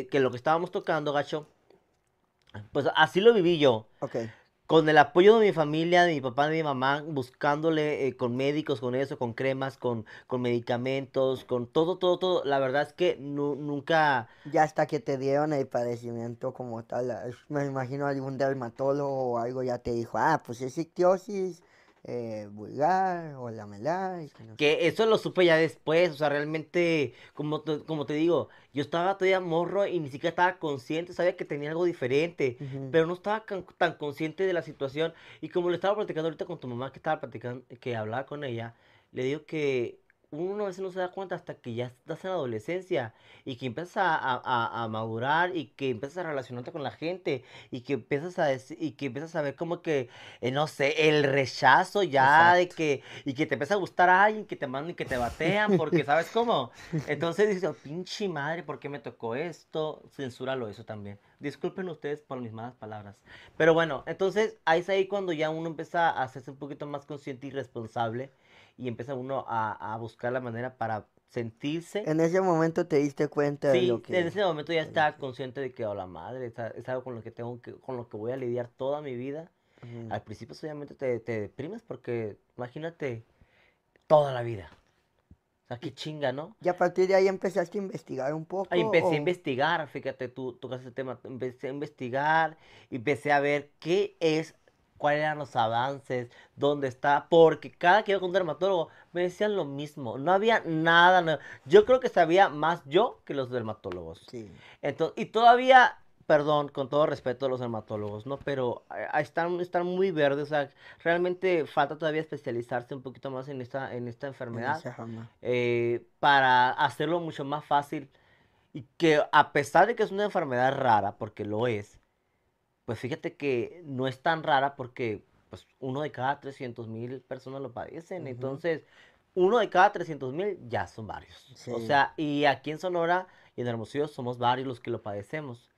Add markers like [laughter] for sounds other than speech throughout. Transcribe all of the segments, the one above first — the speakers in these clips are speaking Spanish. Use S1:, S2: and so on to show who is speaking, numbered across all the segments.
S1: Eh, que lo que estábamos tocando, gacho, pues así lo viví yo. Ok. Con el apoyo de mi familia, de mi papá, de mi mamá, buscándole eh, con médicos, con eso, con cremas, con, con medicamentos, con todo, todo, todo. La verdad es que no nunca... Ya hasta que te dieron el padecimiento como tal, me imagino algún dermatólogo o algo ya te dijo, ah, pues es ictiosis, eh, vulgar o lamelar. que, eso lo supe ya después, o sea, realmente, como, como te digo, yo estaba todavía morro y ni siquiera estaba consciente, sabía que tenía algo diferente, pero no estaba tan, tan consciente de la situación. Y como le estaba platicando ahorita con tu mamá, que estaba platicando, que hablaba con ella, le digo que uno a veces no se da cuenta hasta que ya estás en la adolescencia y que empiezas a, a, a madurar y que empiezas a relacionarte con la gente y que empiezas a y que empiezas a ver como que, eh, no sé, el rechazo ya de que, y que te empieza a gustar a alguien, que te mandan y que te batean, porque ¿sabes cómo? [laughs] Entonces dices, oh, pinche madre, ¿por qué me tocó esto? Censúralo eso también. Disculpen ustedes por mis malas palabras. Pero bueno, entonces ahí es ahí cuando ya uno empieza a hacerse un poquito más consciente y responsable y empieza uno a, a buscar la manera para sentirse. En ese momento te diste cuenta de lo que. En ese momento ya estaba consciente de que oh, la madre, es algo con lo que tengo con lo que voy a lidiar toda mi vida. Al principio obviamente te, te, deprimes porque imagínate toda la vida. O sea, qué chinga, ¿no? Y a partir de ahí empezaste a investigar un poco. Ahí empecé a investigar, fíjate, tú tocas el tema, empecé a investigar, empecé a ver qué es cuáles eran los avances, dónde está, porque cada que iba con un dermatólogo me decían lo mismo, no había nada Yo creo que sabía más yo que los dermatólogos. Sí. Entonces, y todavía perdón, con todo respeto a los dermatólogos, ¿no? Pero están, están muy verdes, realmente falta todavía especializarse un poquito más en esta, en esta enfermedad eh, para hacerlo mucho más fácil y que a pesar de que es una enfermedad rara, porque lo es, pues fíjate que no es tan rara porque pues, uno de cada 300 mil personas lo padecen. Entonces, uno de cada 300 mil ya son varios. O sea, y aquí en Sonora y en Hermosillo somos varios los que lo padecemos.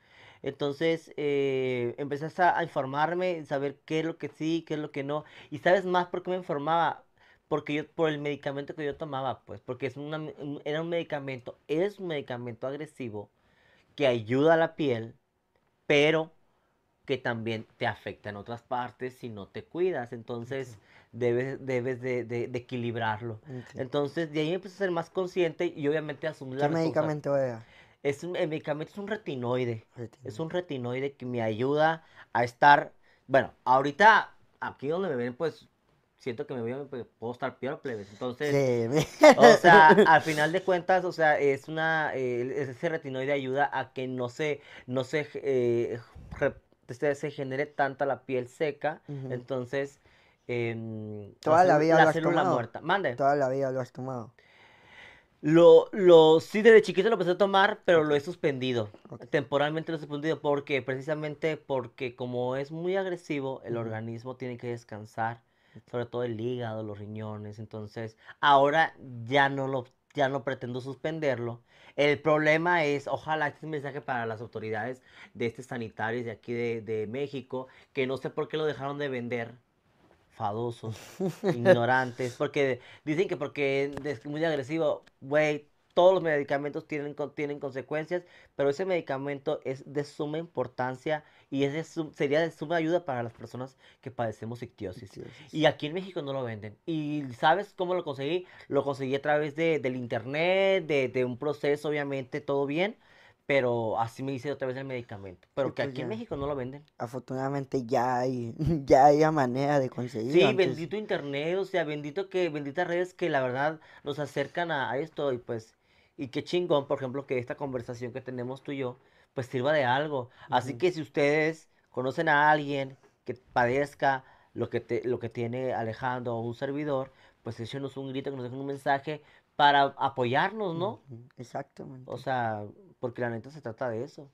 S1: Entonces eh, empecé a, informarme, saber qué es lo que sí, qué es lo que no. Y sabes más por qué me informaba, porque yo, por el medicamento que yo tomaba, pues, porque es era un medicamento, es un medicamento agresivo que ayuda a la piel, pero que también te afecta en otras partes si no te cuidas. Entonces debes, debes de, equilibrarlo. Entonces de ahí empiezo a ser más consciente y obviamente asumir la ¿Qué medicamento era? Es, el medicamento es un retinoide. Es un retinoide que me ayuda a estar. Bueno, ahorita aquí donde me ven, pues siento que me a... Pues, puedo estar peor, plebes. Entonces, o sea, [laughs] al final de cuentas, o sea, es una, ese retinoide ayuda a que no se, no se eh, se, se genere tanta la piel seca, entonces... Em, Toda la, vida lo has célula tomado? muerta. Toda la vida lo has tomado. Lo, lo, sí, desde chiquito lo empecé a tomar, pero lo he suspendido. Temporalmente lo he suspendido porque, precisamente porque como es muy agresivo, el organismo tiene que descansar, sobre todo el hígado, los riñones. Entonces, ahora ya no lo ya no pretendo suspenderlo. El problema es, ojalá este mensaje para las autoridades de este sanitarios de aquí de, México, que no sé por qué lo dejaron de vender. Fadosos, [laughs] ignorantes, porque dicen que porque es muy agresivo, güey, todos los medicamentos tienen, tienen consecuencias, pero ese medicamento es de suma importancia y ese sería de suma ayuda para las personas que padecemos ictiosis. Y aquí en México no lo venden. ¿Y sabes cómo lo conseguí? Lo conseguí a través de, del internet, de, un proceso, obviamente, todo bien. Pero así me hice otra vez el medicamento. Pero que pues aquí en México no lo venden. Afortunadamente ya hay, [laughs] ya hay manera de conseguirlo. Sí, bendito internet, o sea, bendito que, benditas redes que la verdad nos acercan a esto. Y pues y qué chingón, por ejemplo, que esta conversación que tenemos tú y yo, pues sirva de algo. Así que si ustedes conocen a alguien que padezca lo que, te, lo que tiene Alejandro o un servidor, pues échenos un grito, que nos dejen un mensaje para apoyarnos, ¿no? Exactamente. O sea, porque la neta se trata de eso.